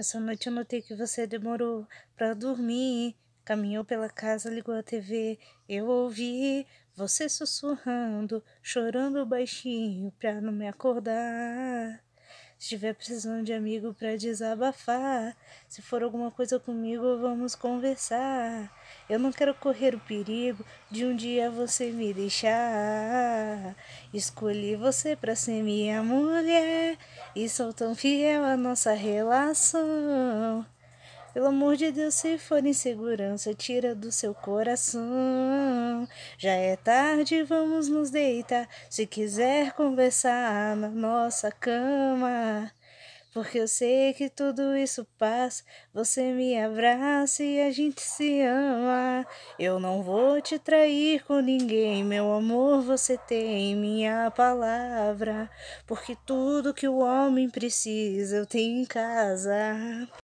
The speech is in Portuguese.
Essa noite eu notei que você demorou para dormir. Caminhou pela casa, ligou a TV. Eu ouvi você sussurrando, chorando baixinho pra não me acordar. Se tiver precisando de amigo para desabafar, se for alguma coisa comigo, vamos conversar. Eu não quero correr o perigo de um dia você me deixar. Escolhi você para ser minha mulher e sou tão fiel à nossa relação. Pelo amor de Deus, se for insegurança, tira do seu coração. Já é tarde, vamos nos deitar. Se quiser conversar na nossa cama. Porque eu sei que tudo isso passa, você me abraça e a gente se ama. Eu não vou te trair com ninguém, meu amor, você tem minha palavra. Porque tudo que o homem precisa eu tenho em casa.